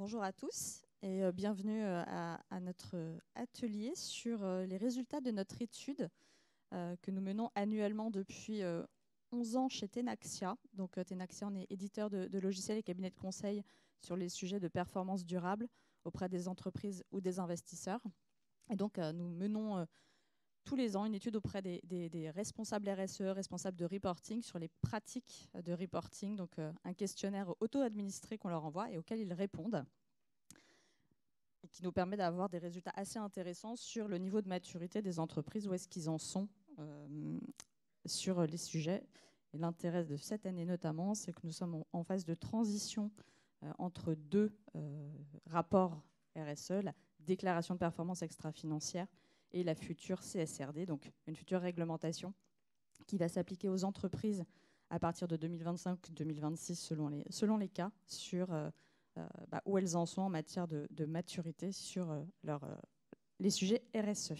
Bonjour à tous et euh, bienvenue euh, à, notre euh, atelier sur les résultats de notre étude que nous menons annuellement depuis 11 ans chez Tenaxia. Donc Tenaxia, on est éditeur de, logiciels et cabinet de conseil sur les sujets de performance durable auprès des entreprises ou des investisseurs. Et donc nous menons tous les ans une étude auprès des, responsables RSE, responsables de reporting sur les pratiques de reporting, donc euh, un questionnaire auto-administré qu'on leur envoie et auquel ils répondent, et qui nous permet d'avoir des résultats assez intéressants sur le niveau de maturité des entreprises, où est-ce qu'ils en sont euh, sur les sujets. Et l'intérêt de cette année notamment, c'est que nous sommes en phase de transition euh, entre deux rapports RSE, la déclaration de performance extra-financière, et la future CSRD, donc une future réglementation qui va s'appliquer aux entreprises à partir de 2025-2026 selon les, selon les cas sur euh, euh, bah, où elles en sont en matière de, maturité sur euh, les sujets RSE.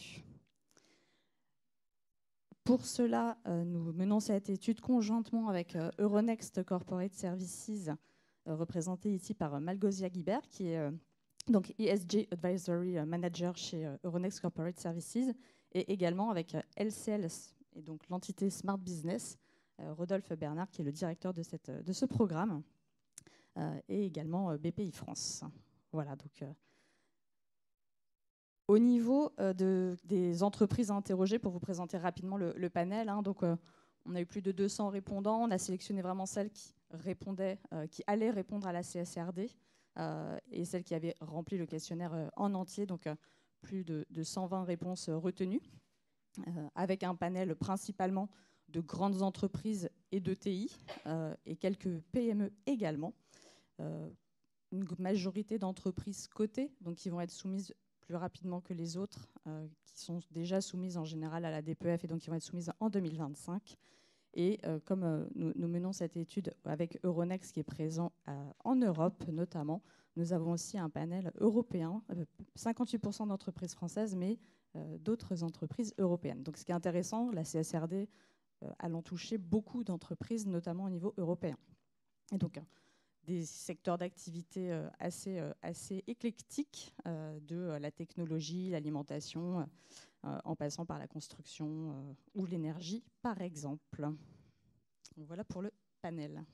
Pour cela, nous menons cette étude conjointement avec Euronext Corporate Services, représentée ici par Malgosia Guibert, qui est donc ESG Advisory euh, Manager chez euh, Euronext Corporate Services, et également avec euh, LCLS, et donc l'entité Smart Business, Rodolphe Bernard, qui est le directeur de, ce programme, et également BPI France. Voilà, donc au niveau des entreprises à interrogées, pour vous présenter rapidement le, panel, hein, donc, on a eu plus de 200 répondants. On a sélectionné vraiment celles qui répondaient, qui allaient répondre à la CSRD. Euh, et celles qui avaient rempli le questionnaire euh, en entier, donc euh, plus de, 120 réponses retenues, avec un panel principalement de grandes entreprises et de TI, et quelques PME également. une majorité d'entreprises cotées, donc qui vont être soumises plus rapidement que les autres, qui sont déjà soumises en général à la DPF e et donc qui vont être soumises en 2025. Et euh, comme euh, nous, menons cette étude avec Euronext qui est présent euh, en Europe notamment, nous avons aussi un panel européen, 58% d'entreprises françaises, mais d'autres entreprises européennes. Donc ce qui est intéressant, la CSRD allant toucher beaucoup d'entreprises, notamment au niveau européen. Et donc des secteurs d'activité assez, assez éclectiques de la technologie, l'alimentation euh, en passant par la construction euh, ou l'énergie, par exemple. voilà pour le panel.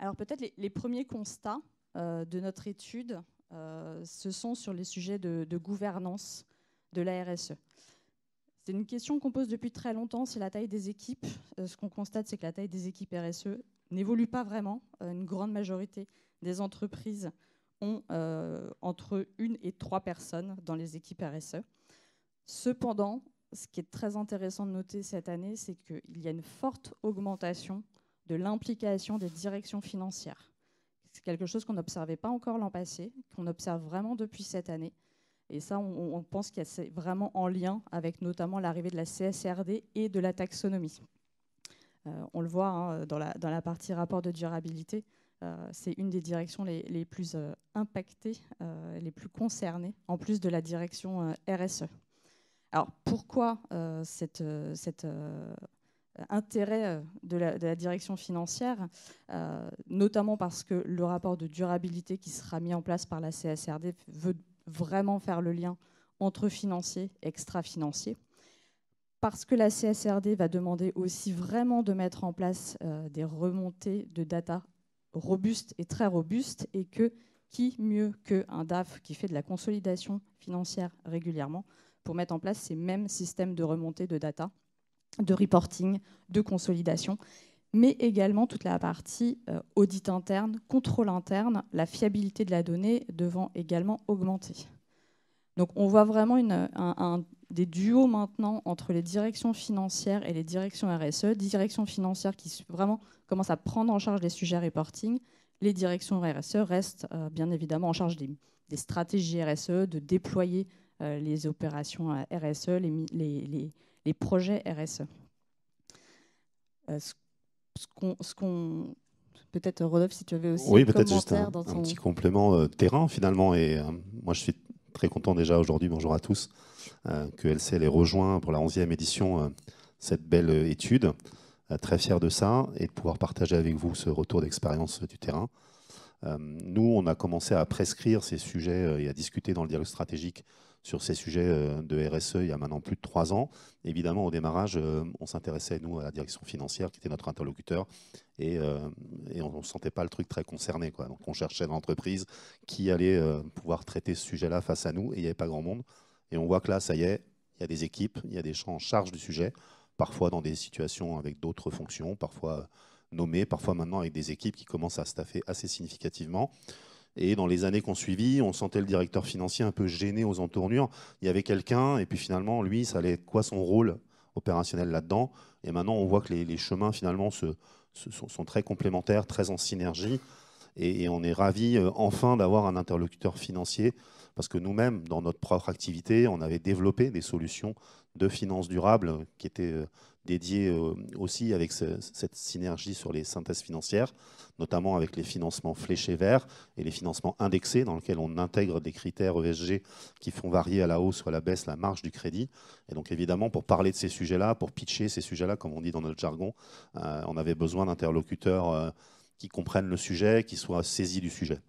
Alors peut-être les, premiers constats euh, de notre étude, ce sont sur les sujets de, gouvernance de la RSE. C'est une question qu'on pose depuis très longtemps, c'est la taille des équipes. ce qu'on constate, c'est que la taille des équipes RSE n'évolue pas vraiment. une grande majorité des entreprises ont euh, entre une et trois personnes dans les équipes RSE. Cependant, ce qui est très intéressant de noter cette année, c'est qu'il y a une forte augmentation de l'implication des directions financières. C'est quelque chose qu'on n'observait pas encore l'an passé, qu'on observe vraiment depuis cette année. Et ça, on, pense qu'il c'est vraiment en lien avec notamment l'arrivée de la CSRD et de la taxonomie. Euh, on le voit hein, dans, la, dans, la, partie rapport de durabilité, euh, c'est une des directions les, plus euh, impactées, euh, les plus concernées, en plus de la direction RSE. Alors pourquoi cet intérêt de la, direction financière, notamment parce que le rapport de durabilité qui sera mis en place par la CSRD veut vraiment faire le lien entre financiers et extra-financiers. Parce que la CSRD va demander aussi vraiment de mettre en place des remontées de data robuste et très robuste et que qui mieux qu'un DAF qui fait de la consolidation financière régulièrement pour mettre en place ces mêmes systèmes de remontée de data, de reporting, de consolidation, mais également toute la partie euh, audit interne, contrôle interne, la fiabilité de la donnée devant également augmenter. Donc on voit vraiment un, des duos maintenant entre les directions financières et les directions RSE, directions financières qui vraiment commencent à prendre en charge les sujets reporting, les directions RSE restent euh, bien évidemment en charge des, stratégies RSE, de déployer euh, les opérations euh, RSE, les, projets RSE. ce, qu'on, peut-être Rodolphe, si tu avais aussi un, un, petit complément terrain finalement. Et moi, je suis très content déjà aujourd'hui, bonjour à tous, euh, que LCL ait rejoint pour la 11e édition euh, cette belle euh, étude. très fier de ça et de pouvoir partager avec vous ce retour d'expérience du terrain. nous, on a commencé à prescrire ces sujets et à discuter dans le dialogue stratégique sur ces sujets euh, de RSE il y a maintenant plus de trois ans. Évidemment, au démarrage, euh, on s'intéressait, nous, à la direction financière, qui était notre interlocuteur, et, euh, on ne sentait pas le truc très concerné. Quoi. Donc, on cherchait l'entreprise qui allait pouvoir traiter ce sujet-là face à nous, et il n'y avait pas grand monde. Et on voit que là, ça y est, il y a des équipes, il y a des gens en charge du sujet, parfois dans des situations avec d'autres fonctions, parfois nommés, parfois maintenant avec des équipes qui commencent à staffer assez significativement. Et dans les années qu'on suivit, on sentait le directeur financier un peu gêné aux entournures. Il y avait quelqu'un, et puis finalement, lui, ça allait être quoi son rôle opérationnel là-dedans Et maintenant, on voit que les, chemins, finalement, se, sont, très complémentaires, très en synergie. Et, on est ravi euh, enfin d'avoir un interlocuteur financier, parce que nous-mêmes, dans notre propre activité, on avait développé des solutions de finances durable qui étaient euh, dédié euh, aussi avec cette synergie sur les synthèses financières, notamment avec les financements fléchés verts et les financements indexés, dans lesquels on intègre des critères ESG qui font varier à la hausse ou à la baisse la marge du crédit. Et donc évidemment, pour parler de ces sujets-là, pour pitcher ces sujets-là, comme on dit dans notre jargon, euh, on avait besoin d'interlocuteurs euh, qui comprennent le sujet, qui soient saisis du sujet.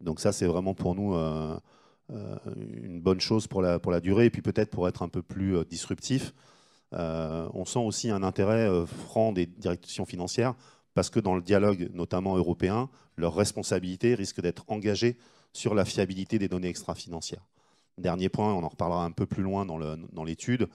Donc ça, c'est vraiment pour nous... une bonne chose pour la, pour la durée et puis peut-être pour être un peu plus disruptif, euh, on sent aussi un intérêt euh, franc des directions financières parce que dans le dialogue, notamment européen, leur responsabilité risque d'être engagée sur la fiabilité des données extra-financières. Dernier point, on en reparlera un peu plus loin dans l'étude.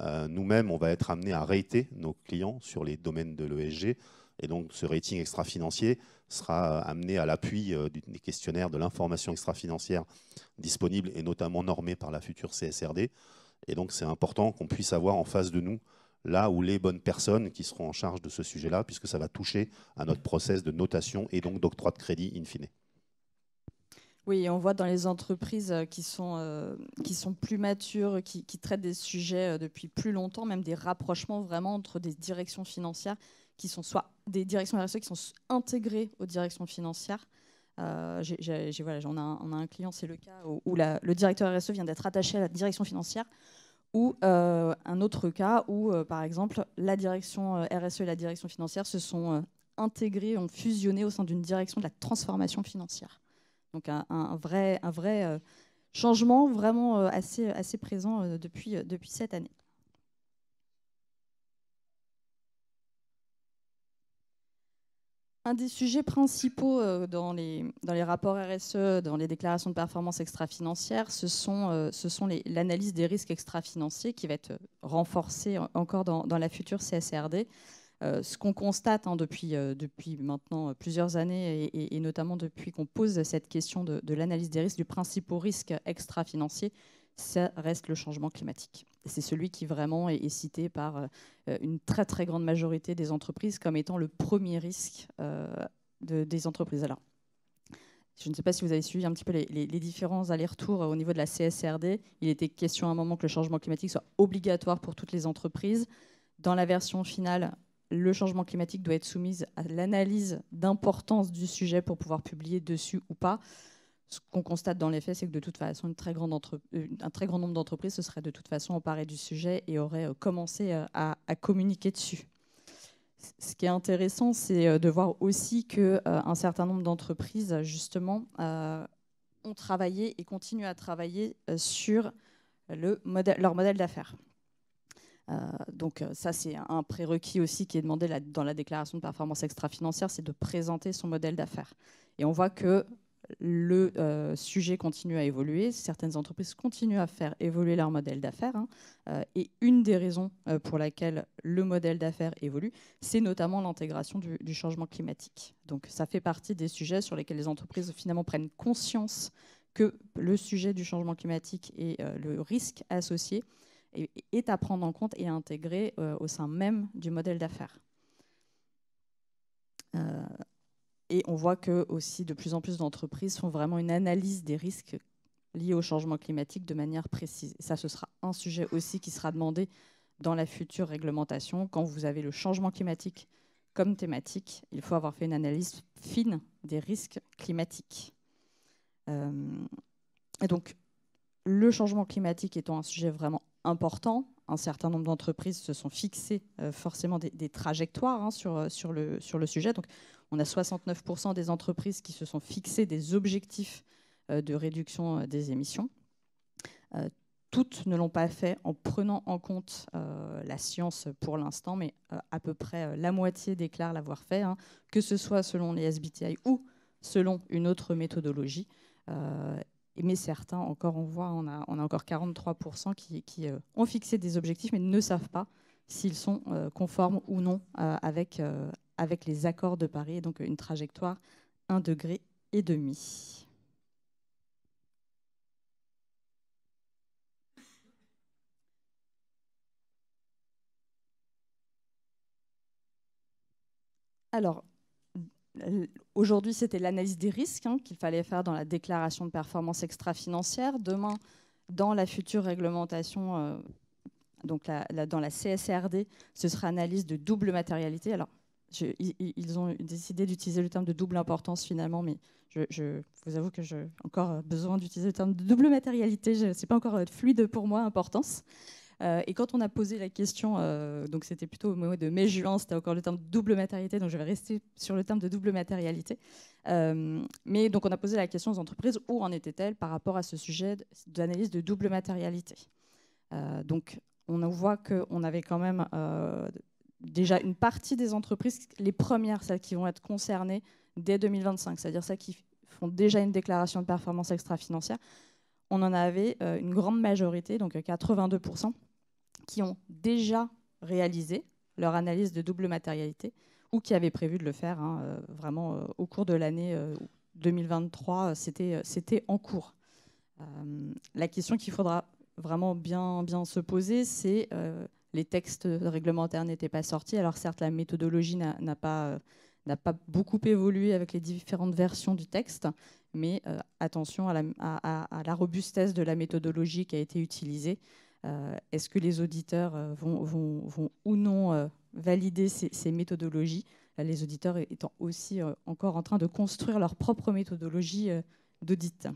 Euh, nous-mêmes, on va être amenés à rater nos clients sur les domaines de l'ESG. Et donc, ce rating extra-financier sera amené à l'appui des questionnaires de l'information extra-financière disponible et notamment normée par la future CSRD. Et donc c'est important qu'on puisse avoir en face de nous là où les bonnes personnes qui seront en charge de ce sujet-là, puisque ça va toucher à notre process de notation et donc d'octroi de crédit in fine. Oui, on voit dans les entreprises euh, qui sont, euh, qui sont plus matures, qui, traitent des sujets euh, depuis plus longtemps, même des rapprochements vraiment entre des directions financières qui sont soit des directions RSE qui sont intégrées aux directions financières, euh, on, a un, client, c'est le cas où, le directeur RSE vient d'être attaché à la direction financière, ou euh, un autre cas où, euh, par exemple, la direction RSE et la direction financière se sont intégrés, ont fusionné au sein d'une direction de la transformation financière. Donc un, un vrai, un vrai changement vraiment assez, assez présent depuis, depuis cette année. Un des sujets principaux euh, dans les, rapports RSE, dans les déclarations de performance extra-financière, ce sont, euh, l'analyse des risques extra-financiers qui va être renforcée encore dans, la future CSRD. Euh, ce qu'on constate hein, depuis, maintenant plusieurs années, et, notamment depuis qu'on pose cette question de, de l'analyse des risques, du principal risque extra-financier, ça reste le changement climatique c'est celui qui vraiment est, cité par euh, euh, une très très grande majorité des entreprises comme étant le premier risque euh, des entreprises. Alors, je ne sais pas si vous avez suivi un petit peu les, les différents allers-retours au niveau de la CSRD. Il était question à un moment que le changement climatique soit obligatoire pour toutes les entreprises. Dans la version finale, le changement climatique doit être soumis à l'analyse d'importance du sujet pour pouvoir publier dessus ou pas ce qu'on constate dans les faits, c'est que de toute façon, une très un très grand nombre d'entreprises se seraient de toute façon emparées du sujet et auraient euh, commencé euh, à, communiquer dessus. Ce qui est intéressant, c'est euh, de voir aussi qu'un un certain nombre d'entreprises, justement, ont travaillé et continuent à travailler sur leur modèle d'affaires. donc ça, c'est un prérequis aussi qui est demandé dans la déclaration de performance extra-financière, c'est de présenter son modèle d'affaires. Et on voit que le euh, sujet continue à évoluer, certaines entreprises continuent à faire évoluer leur modèle d'affaires. Hein, euh, et une des raisons euh, pour laquelle le modèle d'affaires évolue, c'est notamment l'intégration du, changement climatique. Donc ça fait partie des sujets sur lesquels les entreprises finalement prennent conscience que le sujet du changement climatique et le risque associé est, est, à prendre en compte et à intégrer au sein même du modèle d'affaires et on voit que aussi de plus en plus d'entreprises font vraiment une analyse des risques liés au changement climatique de manière précise. ça, ce sera un sujet aussi qui sera demandé dans la future réglementation. Quand vous avez le changement climatique comme thématique, il faut avoir fait une analyse fine des risques climatiques. Euh, et donc, le changement climatique étant un sujet vraiment important, un certain nombre d'entreprises se sont fixées euh, forcément des, trajectoires hein, sur, euh, sur, le, sur le sujet. Donc, on a 69% des entreprises qui se sont fixées des objectifs euh, de réduction euh, des émissions. Euh, toutes ne l'ont pas fait en prenant en compte la science pour l'instant, mais à peu près la moitié déclare l'avoir fait, hein. que ce soit selon les SBTI ou selon une autre méthodologie mais certains, encore on voit, on a, encore 43% qui, ont fixé des objectifs, mais ne savent pas s'ils sont conformes ou non avec, avec les accords de Paris, donc une trajectoire un degré et demi. Alors, aujourd'hui, c'était l'analyse des risques hein, qu'il fallait faire dans la déclaration de performance extra-financière. Demain, dans la future réglementation, euh, donc dans la CSRD, ce sera analyse de double matérialité. Alors, ils, ont décidé d'utiliser le terme de double importance finalement, mais je, vous avoue que j'ai encore euh, besoin d'utiliser le terme de double matérialité. Ce n'est pas encore euh, fluide pour moi, importance. Euh, et quand on a posé la question, donc c'était plutôt au mois de mai-juin, c'était encore le terme de double matérialité, donc je vais rester sur le terme de double matérialité. mais donc on a posé la question aux entreprises où en étaient-elles par rapport à ce sujet d'analyse de double matérialité. donc on voit qu'on avait quand même déjà une partie des entreprises, les premières, celles qui vont être concernées dès 2025, c'est-à-dire celles qui font déjà une déclaration de performance extra-financière, on en avait euh, une grande majorité, donc 82%, euh, qui ont déjà réalisé leur analyse de double matérialité ou qui avaient prévu de le faire hein, euh, vraiment au cours de l'année 2023. C'était, c'était en cours. la question qu'il faudra vraiment bien, bien se poser, c'est les textes réglementaires n'étaient pas sortis. Alors certes, la méthodologie n'a pas, euh, pas, beaucoup évolué avec les différentes versions du texte, mais euh, attention à la, robustesse de la méthodologie qui a été utilisée. Euh, est-ce que les auditeurs vont, ou non valider ces méthodologies Les auditeurs étant aussi encore en train de construire leur propre méthodologie d'audit.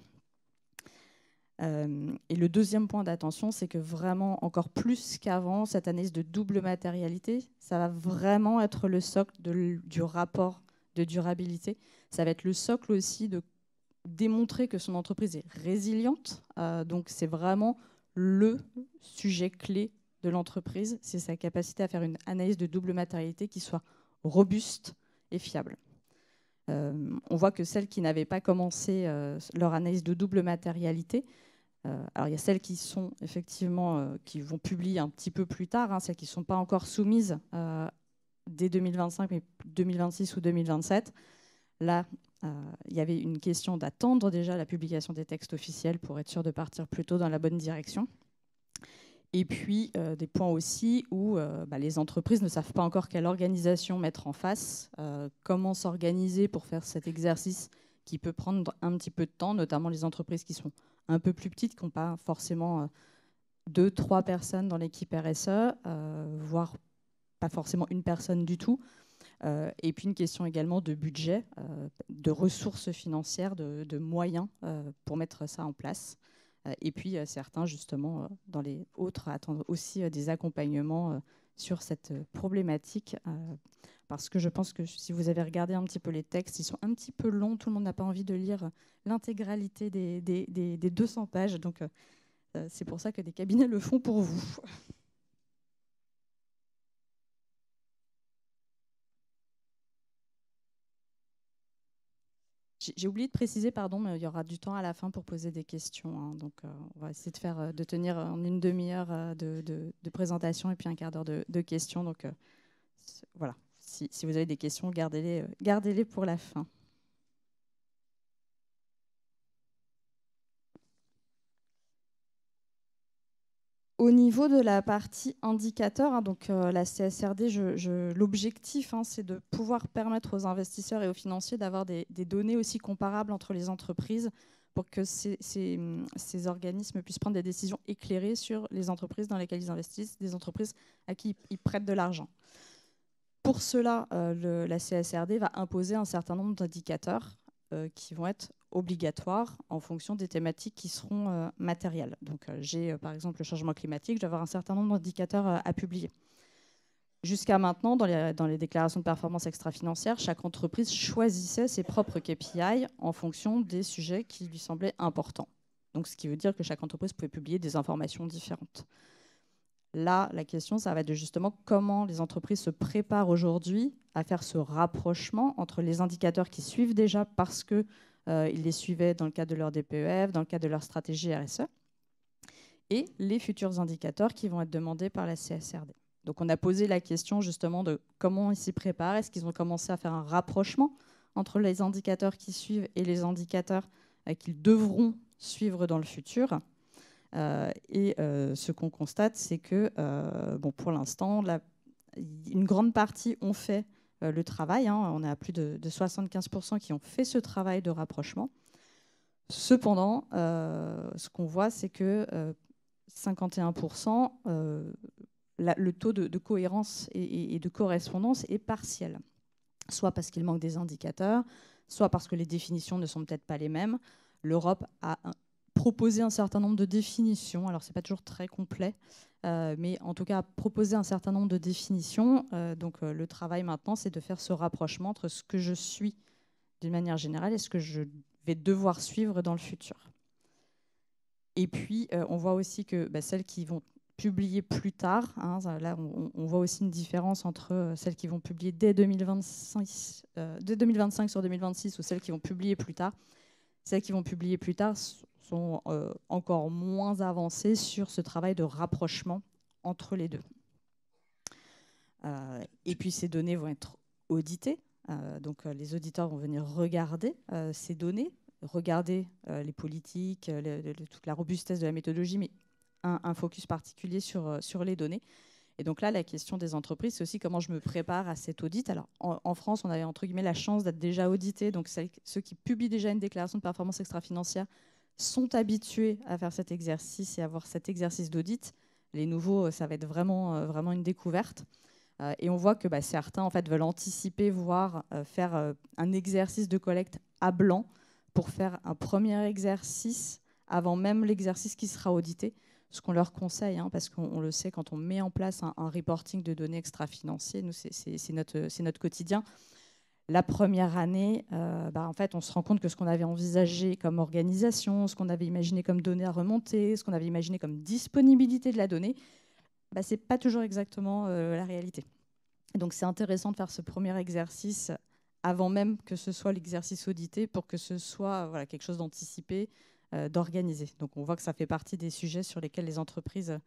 Euh, et le deuxième point d'attention, c'est que vraiment, encore plus qu'avant, cette analyse de double matérialité, ça va vraiment être le socle du rapport de durabilité. Ça va être le socle aussi de démontrer que son entreprise est résiliente. Euh, donc c'est vraiment le sujet clé de l'entreprise, c'est sa capacité à faire une analyse de double matérialité qui soit robuste et fiable. Euh, on voit que celles qui n'avaient pas commencé leur analyse de double matérialité, euh, alors il y a celles qui sont effectivement, euh, qui vont publier un petit peu plus tard, hein, celles qui ne sont pas encore soumises euh, dès 2025, mais 2026 ou 2027. Là, il y avait une question d'attendre déjà la publication des textes officiels pour être sûr de partir plutôt dans la bonne direction. Et puis, des points aussi où bah, les entreprises ne savent pas encore quelle organisation mettre en face, comment s'organiser pour faire cet exercice qui peut prendre un petit peu de temps, notamment les entreprises qui sont un peu plus petites qui n'ont pas forcément euh, deux, trois personnes dans l'équipe RSE, euh, voire pas forcément une personne du tout. Euh, et puis une question également de budget, de ressources financières, de, moyens pour mettre ça en place. et puis certains, justement, dans les autres, attendent aussi des accompagnements sur cette problématique parce que je pense que si vous avez regardé un petit peu les textes, ils sont un petit peu longs, tout le monde n'a pas envie de lire l'intégralité des, 200 pages, donc euh, euh, c'est pour ça que des cabinets le font pour vous. J'ai oublié de préciser, pardon, mais il y aura du temps à la fin pour poser des questions. Hein. donc, euh, on va essayer de, faire, de tenir en une demi-heure de, présentation et puis un quart d'heure de, questions. Donc, voilà, si, vous avez des questions, euh, gardez-les pour la fin. Au niveau de la partie indicateur, hein, donc euh, la CSRD, l'objectif, hein, c'est de pouvoir permettre aux investisseurs et aux financiers d'avoir des, données aussi comparables entre les entreprises pour que ces, organismes puissent prendre des décisions éclairées sur les entreprises dans lesquelles ils investissent, des entreprises à qui ils prêtent de l'argent pour cela, euh, la CSRD va imposer un certain nombre d'indicateurs euh, qui vont être obligatoires en fonction des thématiques qui seront euh, matérielles. Donc j'ai par exemple le changement climatique, je vais avoir un certain nombre d'indicateurs à publier. Jusqu'à maintenant, dans les, dans les, déclarations de performance extra-financière, chaque entreprise choisissait ses propres KPI en fonction des sujets qui lui semblaient importants. Donc, ce qui veut dire que chaque entreprise pouvait publier des informations différentes. Là, la question, ça va être justement comment les entreprises se préparent aujourd'hui à faire ce rapprochement entre les indicateurs qui suivent déjà parce qu'ils euh, les suivaient dans le cadre de leur DPEF, dans le cadre de leur stratégie RSE, et les futurs indicateurs qui vont être demandés par la CSRD. Donc on a posé la question justement de comment ils s'y préparent, est-ce qu'ils ont commencé à faire un rapprochement entre les indicateurs qui suivent et les indicateurs euh, qu'ils devront suivre dans le futur. Euh, et euh, ce qu'on constate, c'est que euh, bon, pour l'instant, une grande partie ont fait le travail. Hein, on a plus de, 75% qui ont fait ce travail de rapprochement. Cependant, ce qu'on voit, c'est que 51%, le taux de, cohérence et, et, de correspondance est partiel, soit parce qu'il manque des indicateurs, soit parce que les définitions ne sont peut-être pas les mêmes. L'Europe a proposer un certain nombre de définitions. Alors, ce n'est pas toujours très complet, euh, mais en tout cas, proposer un certain nombre de définitions. Euh, donc, euh, le travail maintenant, c'est de faire ce rapprochement entre ce que je suis d'une manière générale et ce que je vais devoir suivre dans le futur. Et puis, on voit aussi que bah, celles qui vont publier plus tard, hein, là, on, voit aussi une différence entre celles qui vont publier dès 2025, dès 2025 sur 2026 ou celles qui vont publier plus tard. Celles qui vont publier plus tard sont euh, encore moins avancés sur ce travail de rapprochement entre les deux. Euh, et puis ces données vont être auditées, euh, donc les auditeurs vont venir regarder ces données, regarder les politiques, toute la robustesse de la méthodologie, mais un, focus particulier sur, sur les données. Et donc là, la question des entreprises, c'est aussi comment je me prépare à cet audit. Alors, en, France, on avait entre guillemets la chance d'être déjà audité. Donc, ceux qui publient déjà une déclaration de performance extra-financière sont habitués à faire cet exercice et à avoir cet exercice d'audit. Les nouveaux, euh, ça va être vraiment, euh, vraiment une découverte. Euh, et on voit que bah, certains en fait, veulent anticiper, voire faire un exercice de collecte à blanc pour faire un premier exercice avant même l'exercice qui sera audité. Ce qu'on leur conseille, hein, parce qu'on le sait, quand on met en place un, reporting de données extra-financiers, c'est notre, quotidien, la première année, euh, bah, en fait, on se rend compte que ce qu'on avait envisagé comme organisation, ce qu'on avait imaginé comme données à remonter, ce qu'on avait imaginé comme disponibilité de la donnée, bah, ce n'est pas toujours exactement euh, la réalité. Donc c'est intéressant de faire ce premier exercice avant même que ce soit l'exercice audité pour que ce soit voilà, quelque chose d'anticipé, euh, d'organisé. Donc on voit que ça fait partie des sujets sur lesquels les entreprises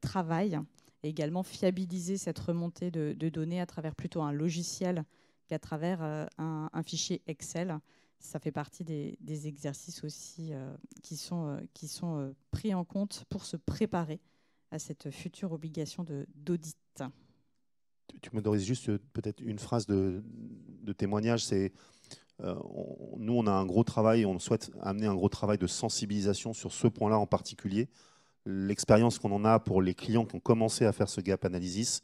travaillent et également fiabiliser cette remontée de données à travers plutôt un logiciel qu'à travers euh, un, fichier Excel. Ça fait partie des, exercices aussi euh, qui sont, euh, pris en compte pour se préparer à cette future obligation d'audit. Tu, tu m'autorises juste peut-être une phrase de, témoignage. C'est nous, on a un gros travail, on souhaite amener un gros travail de sensibilisation sur ce point-là en particulier. L'expérience qu'on en a pour les clients qui ont commencé à faire ce gap analysis,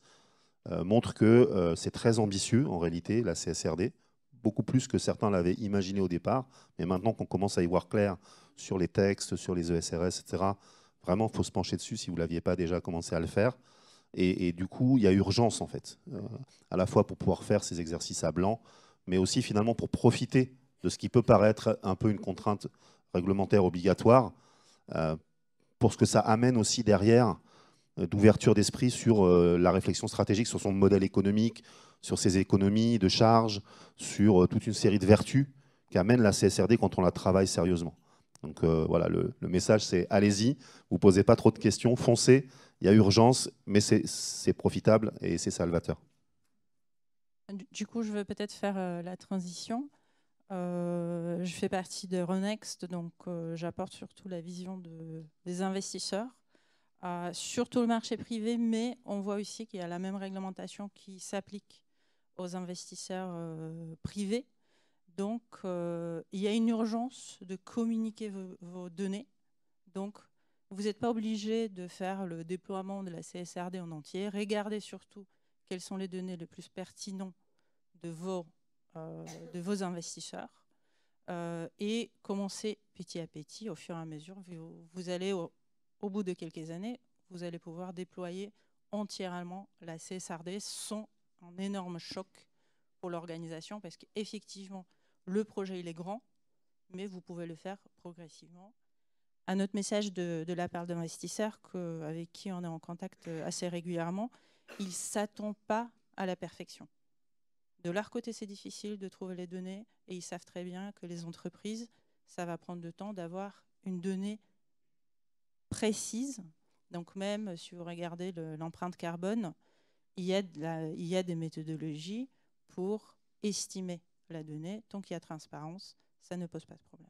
euh, montre que euh, c'est très ambitieux en réalité, la CSRD, beaucoup plus que certains l'avaient imaginé au départ. Mais maintenant qu'on commence à y voir clair sur les textes, sur les ESRS, etc., vraiment, il faut se pencher dessus si vous ne l'aviez pas déjà commencé à le faire. Et, du coup, il y a urgence, en fait, euh, à la fois pour pouvoir faire ces exercices à blanc, mais aussi finalement pour profiter de ce qui peut paraître un peu une contrainte réglementaire obligatoire, pour ce que ça amène aussi derrière euh, d'ouverture d'esprit sur euh, la réflexion stratégique, sur son modèle économique, sur ses économies de charge sur euh, toute une série de vertus qu'amène la CSRD quand on la travaille sérieusement. Donc voilà, le, message c'est allez-y, vous posez pas trop de questions, foncez, il y a urgence, mais c'est profitable et c'est salvateur. Du coup, je veux peut-être faire la transition. je fais partie de Renext, donc j'apporte surtout la vision de, des investisseurs surtout le marché privé, mais on voit aussi qu'il y a la même réglementation qui s'applique aux investisseurs euh, privés. Donc, euh, il y a une urgence de communiquer vos, données. Donc, vous n'êtes pas obligé de faire le déploiement de la CSRD en entier. Regardez surtout quelles sont les données les plus pertinentes de vos, euh, investisseurs et commencez petit à petit, au fur et à mesure. Vous, vous allez au bout de quelques années, vous allez pouvoir déployer entièrement la CSRD sans un énorme choc pour l'organisation, parce qu'effectivement, le projet, il est grand, mais vous pouvez le faire progressivement. Un autre message de, de la part d'investisseurs avec qui on est en contact euh, assez régulièrement, ils ne s'attendent pas à la perfection. De leur côté, c'est difficile de trouver les données et ils savent très bien que les entreprises, ça va prendre du temps d'avoir une donnée précise, donc même si vous regardez l'empreinte carbone, il y, a il y, a des méthodologies pour estimer la donnée. Tant qu'il y a transparence, ça ne pose pas de problème.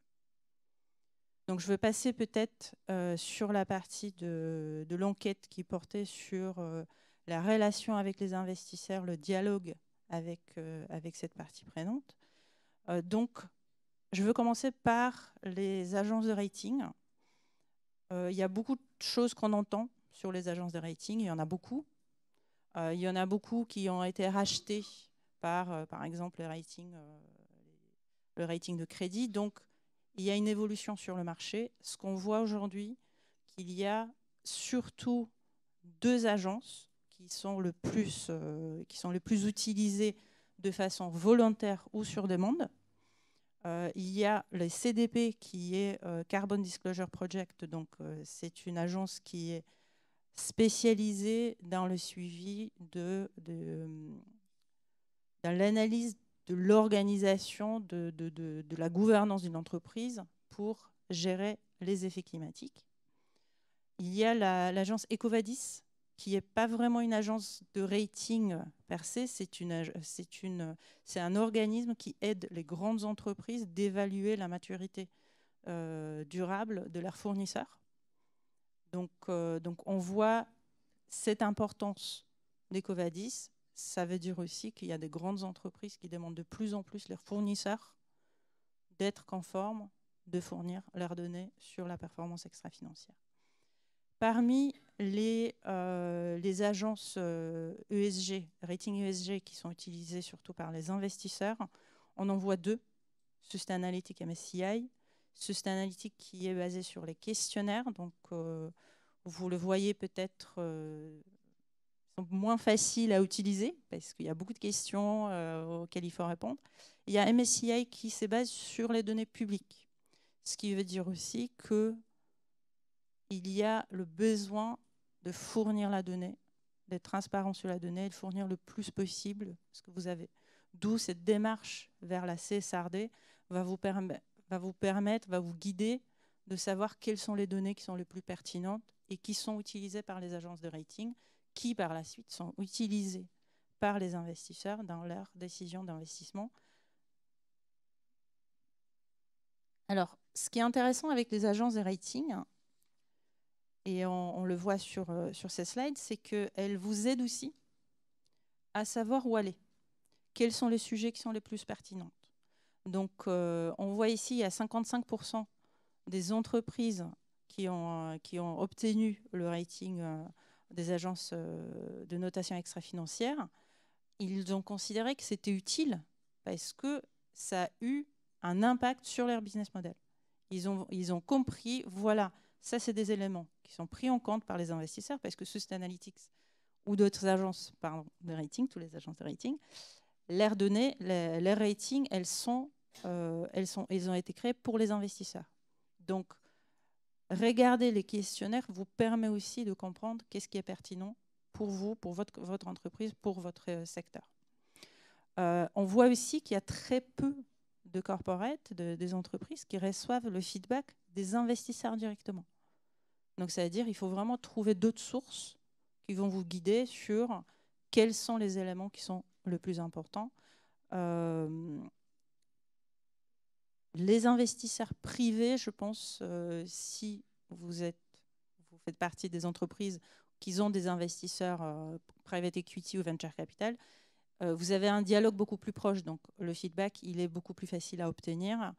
Donc je veux passer peut-être euh, sur la partie de, l'enquête qui portait sur euh, la relation avec les investisseurs, le dialogue avec, euh, avec cette partie prenante. donc je veux commencer par les agences de rating. Euh, il y a beaucoup de choses qu'on entend sur les agences de rating, il y en a beaucoup. Euh, il y en a beaucoup qui ont été rachetées par, euh, par exemple, le rating de crédit. Donc, il y a une évolution sur le marché. Ce qu'on voit aujourd'hui, qu'il y a surtout deux agences qui sont le plus, qui sont les plus utilisées de façon volontaire ou sur demande. Euh, il y a le CDP qui est euh, Carbon Disclosure Project, donc euh, c'est une agence qui est spécialisée dans le suivi de, dans l'analyse de l'organisation de, de, la gouvernance d'une entreprise pour gérer les effets climatiques. Il y a l'agence Ecovadis qui n'est pas vraiment une agence de rating percée, c'est c'est un organisme qui aide les grandes entreprises d'évaluer la maturité euh, durable de leurs fournisseurs. Euh, donc, on voit cette importance des Covadis. Ça veut dire aussi qu'il y a des grandes entreprises qui demandent de plus en plus leurs fournisseurs d'être conformes, de fournir leurs données sur la performance extra-financière. Parmi les, euh, agences ESG, euh, e rating ESG, qui sont utilisées surtout par les investisseurs, on en voit deux, Sustainalytics et MSCI. Sustainalytics qui est basé sur les questionnaires, donc euh, vous le voyez peut-être, moins facile à utiliser parce qu'il y a beaucoup de questions auxquelles il faut répondre. Il y a MSCI qui se base sur les données publiques, ce qui veut dire aussi que il y a le besoin de fournir la donnée, d'être transparent sur la donnée de fournir le plus possible ce que vous avez. D'où cette démarche vers la CSRD va vous, va vous permettre, va vous guider de savoir quelles sont les données qui sont les plus pertinentes et qui sont utilisées par les agences de rating, qui par la suite sont utilisées par les investisseurs dans leurs décisions d'investissement. Alors, ce qui est intéressant avec les agences de rating, et on, le voit sur, euh, sur ces slides, c'est qu'elle vous aide aussi à savoir où aller, quels sont les sujets qui sont les plus pertinents. Donc, euh, on voit ici, il y a 55% des entreprises qui ont, euh, qui ont obtenu le rating des agences de notation extra-financière. Ils ont considéré que c'était utile parce que ça a eu un impact sur leur business model. Ils ont, ils ont compris, voilà, ça c'est des éléments qui sont pris en compte par les investisseurs, parce que Analytics ou d'autres agences pardon, de rating, tous les agences de rating, leurs données, leurs ratings, elles, sont, euh, elles, sont, ont été créées pour les investisseurs. Donc, regarder les questionnaires vous permet aussi de comprendre qu'est-ce qui est pertinent pour vous, pour votre, entreprise, pour votre euh, secteur. Euh, on voit aussi qu'il y a très peu de corporates, des entreprises qui reçoivent le feedback des investisseurs directement. Donc, ça veut dire qu'il faut vraiment trouver d'autres sources qui vont vous guider sur quels sont les éléments qui sont le plus importants. Euh, les investisseurs privés, je pense, euh, si vous, êtes, vous faites partie des entreprises qui ont des investisseurs euh, private equity ou venture capital, vous avez un dialogue beaucoup plus proche, donc le feedback, il est beaucoup plus facile à obtenir.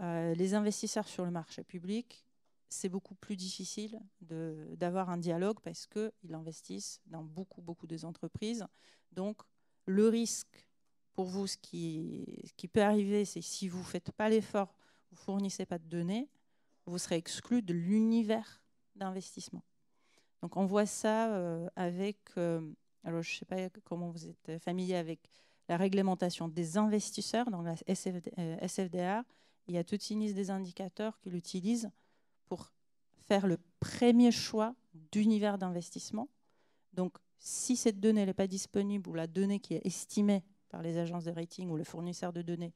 les investisseurs sur le marché public, c'est beaucoup plus difficile d'avoir un dialogue parce qu'ils investissent dans beaucoup, beaucoup des entreprises. Donc, le risque pour vous, ce qui, qui peut arriver, c'est si vous ne faites pas l'effort, vous ne fournissez pas de données, vous serez exclu de l'univers d'investissement. Donc, on voit ça euh, avec, euh, alors je ne sais pas comment vous êtes familier avec la réglementation des investisseurs dans la SFDA. Euh, SFDR. Il y a toute une liste des indicateurs qu'il utilise pour faire le premier choix d'univers d'investissement. Donc, si cette donnée n'est pas disponible ou la donnée qui est estimée par les agences de rating ou le fournisseur de données,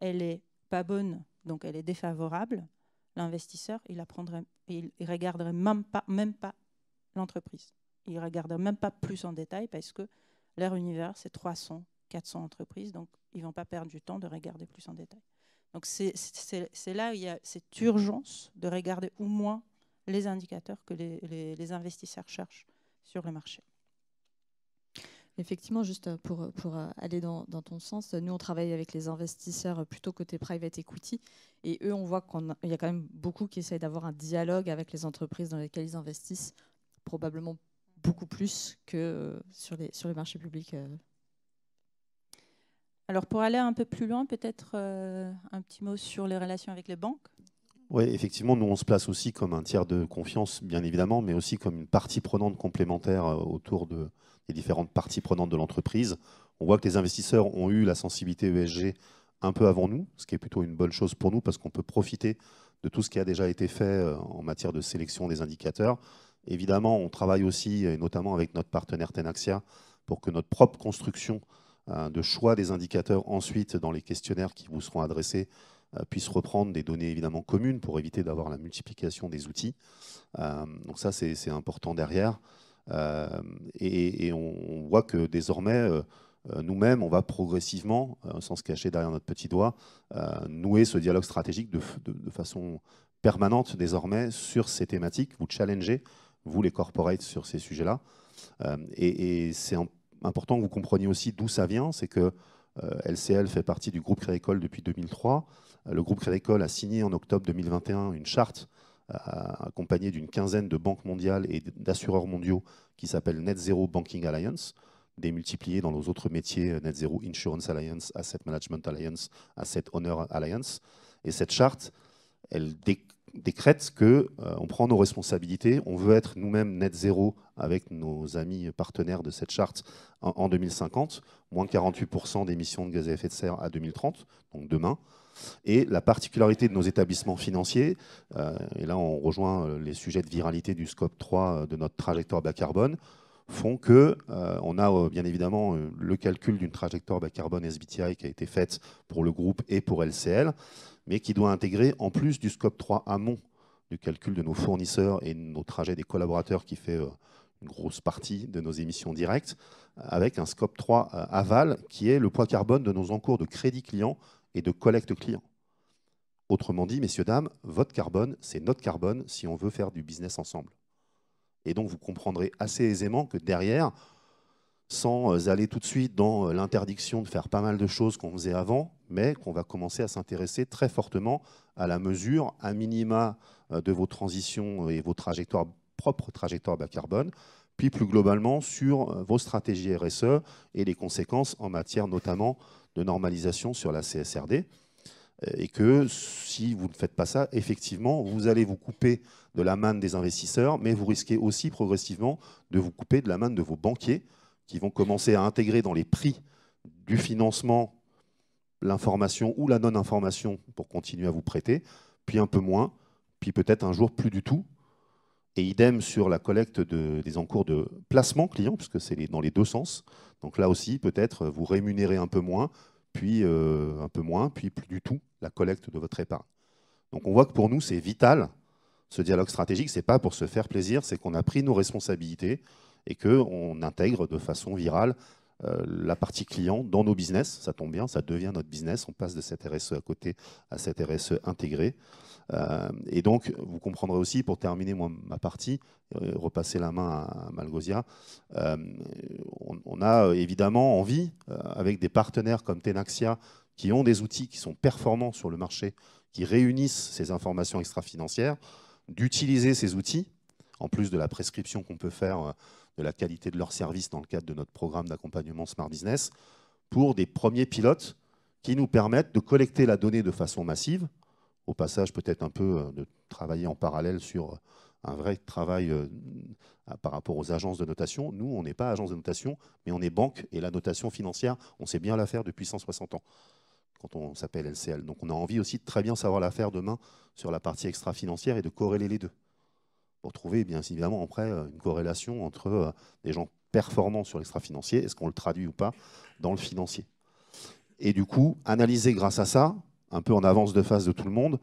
elle n'est pas bonne, donc elle est défavorable, l'investisseur, il, apprendrait il regarderait même pas, même pas l'entreprise. Il ne regarderait même pas plus en détail parce que leur univers, c'est 300, 400 entreprises, donc ils ne vont pas perdre du temps de regarder plus en détail. Donc c'est là où il y a cette urgence de regarder au moins les indicateurs que les, investisseurs cherchent sur le marché. Effectivement, juste euh, pour, pour euh, aller dans, ton sens, nous, on travaille avec les investisseurs euh, plutôt côté private equity. Et eux, on voit qu'il y a quand même beaucoup qui essayent d'avoir un dialogue avec les entreprises dans lesquelles ils investissent, probablement beaucoup plus que sur les, sur les marchés publics alors pour aller un peu plus loin, peut-être euh, un petit mot sur les relations avec les banques. Oui, effectivement, nous on se place aussi comme un tiers de confiance, bien évidemment, mais aussi comme une partie prenante complémentaire euh, autour de, des différentes parties prenantes de l'entreprise. On voit que les investisseurs ont eu la sensibilité ESG un peu avant nous, ce qui est plutôt une bonne chose pour nous parce qu'on peut profiter de tout ce qui a déjà été fait euh, en matière de sélection des indicateurs. Évidemment, on travaille aussi, et notamment avec notre partenaire Tenaxia, pour que notre propre construction Hein, de choix des indicateurs ensuite dans les questionnaires qui vous seront adressés euh, puissent reprendre des données évidemment communes pour éviter d'avoir la multiplication des outils. Euh, donc ça, c'est important derrière. Euh, et, on, voit que désormais, nous-mêmes, on va progressivement, sans se cacher derrière notre petit doigt, nouer ce dialogue stratégique de, façon permanente désormais sur ces thématiques, vous challengez, vous les corporates, sur ces sujets-là. et, et c'est important que vous compreniez aussi d'où ça vient, c'est que LCL euh, fait partie du groupe Crédécole depuis 2003. Euh, le groupe Crédécole a signé en octobre 2021 une charte euh, accompagnée d'une quinzaine de banques mondiales et d'assureurs mondiaux qui s'appelle Net Zero Banking Alliance, démultipliée dans nos autres métiers Net Zero Insurance Alliance, Asset Management Alliance, Asset Owner Alliance. Et cette charte, elle découvre décrète qu'on euh, prend nos responsabilités, on veut être nous-mêmes net zéro avec nos amis partenaires de cette charte en, 2050, moins de 48% d'émissions de gaz à effet de serre à 2030, donc demain. Et la particularité de nos établissements financiers, euh, et là on rejoint euh, les sujets de viralité du scope 3 de notre trajectoire bas carbone, font qu'on a bien évidemment le calcul d'une trajectoire bas carbone SBTI qui a été faite pour le groupe et pour LCL mais qui doit intégrer, en plus du scope 3 amont du calcul de nos fournisseurs et nos trajets des collaborateurs qui fait euh, une grosse partie de nos émissions directes, avec un scope 3 euh, aval qui est le poids carbone de nos encours de crédit client et de collecte client. Autrement dit, messieurs, dames, votre carbone, c'est notre carbone si on veut faire du business ensemble. Et donc, vous comprendrez assez aisément que derrière, sans euh, aller tout de suite dans euh, l'interdiction de faire pas mal de choses qu'on faisait avant, mais qu'on va commencer à s'intéresser très fortement à la mesure, à minima, euh, de vos transitions et vos trajectoires, propres trajectoires bas carbone, puis plus globalement sur vos stratégies RSE et les conséquences en matière notamment de normalisation sur la CSRD. Et que si vous ne faites pas ça, effectivement, vous allez vous couper de la manne des investisseurs, mais vous risquez aussi progressivement de vous couper de la manne de vos banquiers, qui vont commencer à intégrer dans les prix du financement l'information ou la non-information pour continuer à vous prêter, puis un peu moins, puis peut-être un jour plus du tout. Et idem sur la collecte des encours de placement client, puisque c'est dans les deux sens. Donc là aussi, peut-être vous rémunérez un peu moins, puis euh, un peu moins, puis plus du tout la collecte de votre épargne. Donc on voit que pour nous, c'est vital, ce dialogue stratégique, c'est pas pour se faire plaisir, c'est qu'on a pris nos responsabilités, et qu'on intègre de façon virale euh, la partie client dans nos business. Ça tombe bien, ça devient notre business. On passe de cette RSE à côté à cette RSE intégrée. Euh, et donc, vous comprendrez aussi, pour terminer moi, ma partie, euh, repasser la main à, Malgosia, on, on, a évidemment envie, avec des partenaires comme Tenaxia, qui ont des outils qui sont performants sur le marché, qui réunissent ces informations extra-financières, d'utiliser ces outils, en plus de la prescription qu'on peut faire de la qualité de leurs services dans le cadre de notre programme d'accompagnement Smart Business pour des premiers pilotes qui nous permettent de collecter la donnée de façon massive. Au passage, peut-être un peu euh, de travailler en parallèle sur euh, un vrai travail euh, par rapport aux agences de notation. Nous, on n'est pas agence de notation, mais on est banque et la notation financière, on sait bien la faire depuis 160 ans quand on s'appelle LCL. Donc on a envie aussi de très bien savoir la faire demain sur la partie extra-financière et de corréler les deux pour trouver eh bien évidemment après euh, une corrélation entre euh, des gens performants sur l'extra-financier est ce qu'on le traduit ou pas dans le financier. Et du coup, analyser grâce à ça, un peu en avance de face de tout le monde,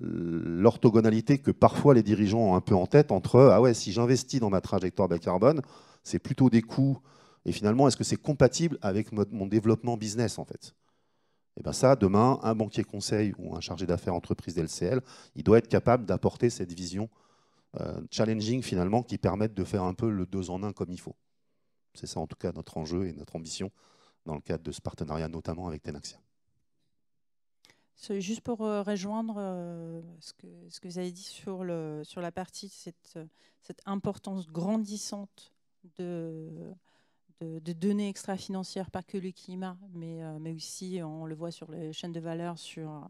l'orthogonalité que parfois les dirigeants ont un peu en tête entre euh, ah ouais si j'investis dans ma trajectoire bas carbone c'est plutôt des coûts et finalement est-ce que c'est compatible avec mon développement business en fait et eh bien ça demain un banquier conseil ou un chargé d'affaires entreprise d'LCL il doit être capable d'apporter cette vision euh, challenging finalement qui permettent de faire un peu le deux en un comme il faut. C'est ça en tout cas notre enjeu et notre ambition dans le cadre de ce partenariat, notamment avec Tenaxia. Juste pour euh, rejoindre euh, ce que, ce que vous avez dit sur, le, sur la partie, cette, cette importance grandissante de, de, données extra-financières, pas que le climat, mais, mais aussi, on le voit sur les chaînes de valeur, sur,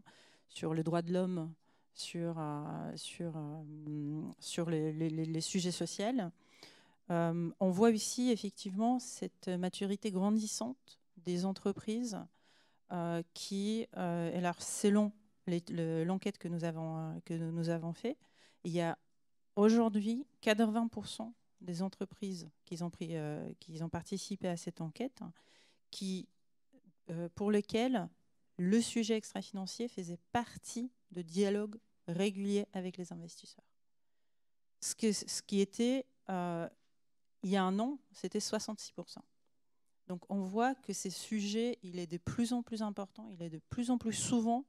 sur les droits de l'homme, sur, euh, sur, euh, sur les, sujets sociaux. Euh, on voit ici effectivement cette maturité grandissante des entreprises qui, alors c'est l'enquête que nous avons, que nous avons fait, il y a aujourd'hui 80% des entreprises qui ont, pris, ont participé à cette enquête, qui, pour lesquelles le sujet extra-financier faisait partie de dialogues réguliers avec les investisseurs. Ce, que, ce qui était, euh, il y a un an, c'était 66%. Donc on voit que ces sujets, il est de plus en plus important, il est de plus en plus souvent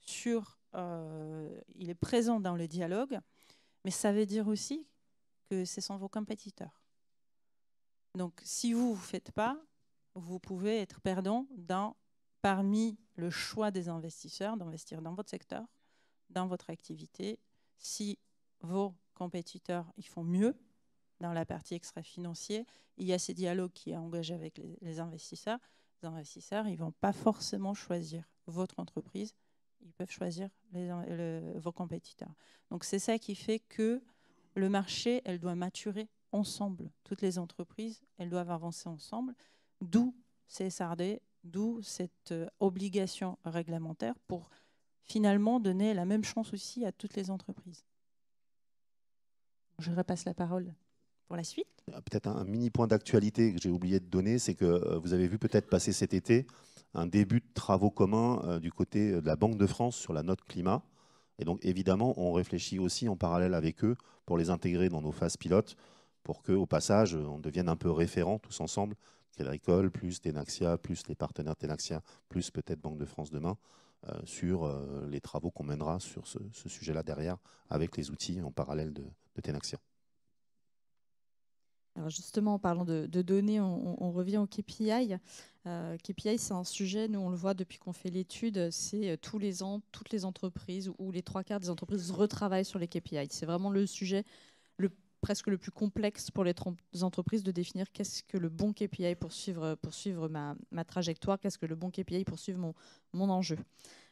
sur, euh, il est présent dans le dialogue, mais ça veut dire aussi que ce sont vos compétiteurs. Donc si vous ne vous faites pas, vous pouvez être perdant dans parmi le choix des investisseurs d'investir dans votre secteur, dans votre activité, si vos compétiteurs ils font mieux dans la partie extra financière il y a ces dialogues qui est engagé avec les, investisseurs. Les investisseurs, ils ne vont pas forcément choisir votre entreprise, ils peuvent choisir les, vos compétiteurs. Donc c'est ça qui fait que le marché, elle doit maturer ensemble. Toutes les entreprises, elles doivent avancer ensemble. D'où CSRD, D'où cette euh, obligation réglementaire pour finalement donner la même chance aussi à toutes les entreprises. Je repasse la parole pour la suite. Ah, peut-être un mini point d'actualité que j'ai oublié de donner, c'est que euh, vous avez vu peut-être passer cet été un début de travaux communs euh, du côté de la Banque de France sur la note climat. Et donc évidemment, on réfléchit aussi en parallèle avec eux pour les intégrer dans nos phases pilotes, pour qu'au passage, on devienne un peu référent tous ensemble Crédit plus Tenaxia, plus les partenaires Tenaxia, plus peut-être Banque de France demain, euh, sur euh, les travaux qu'on mènera sur ce, sujet-là derrière, avec les outils en parallèle de, Tenaxia. Alors justement, en parlant de, données, on, revient au KPI. Euh, KPI, c'est un sujet, nous on le voit depuis qu'on fait l'étude, c'est tous les ans, toutes les entreprises ou les trois quarts des entreprises retravaillent sur les KPI. C'est vraiment le sujet presque le plus complexe pour les entreprises de définir qu'est-ce que le bon KPI pour suivre, ma, trajectoire, qu'est-ce que le bon KPI pour suivre mon, enjeu.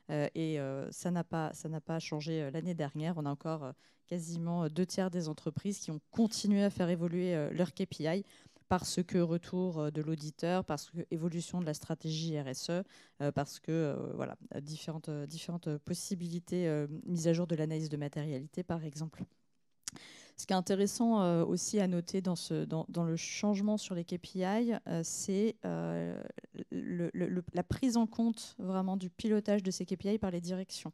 Euh, et euh, ça n'a pas, pas changé euh, l'année dernière. On a encore quasiment deux tiers des entreprises qui ont continué à faire évoluer leur KPI parce que retour de l'auditeur, parce que évolution de la stratégie RSE, parce que voilà différentes, différentes possibilités mise à jour de l'analyse de matérialité par exemple. Ce qui est intéressant euh, aussi à noter dans, ce, dans, le changement sur les KPI, euh, c'est euh, la prise en compte vraiment du pilotage de ces KPI par les directions.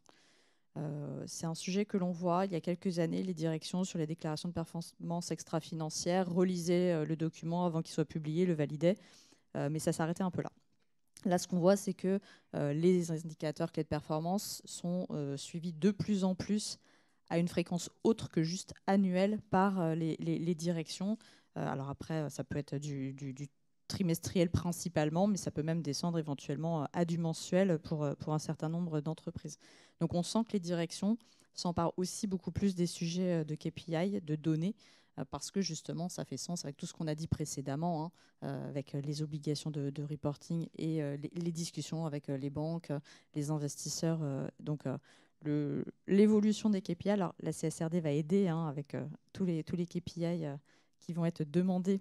c'est un sujet que l'on voit il y a quelques années, les directions sur les déclarations de performance extra financières relisaient le document avant qu'il soit publié, le validaient, mais ça s'arrêtait un peu là. Là, ce qu'on voit, c'est que les indicateurs clés de performance sont suivis de plus en plus à une fréquence autre que juste annuelle par euh, les, directions. Euh, alors après, ça peut être du, trimestriel principalement, mais ça peut même descendre éventuellement euh, à du mensuel pour, pour un certain nombre d'entreprises. Donc on sent que les directions s'emparent aussi beaucoup plus des sujets de KPI, de données, parce que justement, ça fait sens avec tout ce qu'on a dit précédemment, hein, avec les obligations de, reporting et les, les, discussions avec les banques, les investisseurs. donc l'évolution des KPI. Alors, la CSRD va aider hein, avec euh, tous, les, tous les KPI euh, qui vont être demandés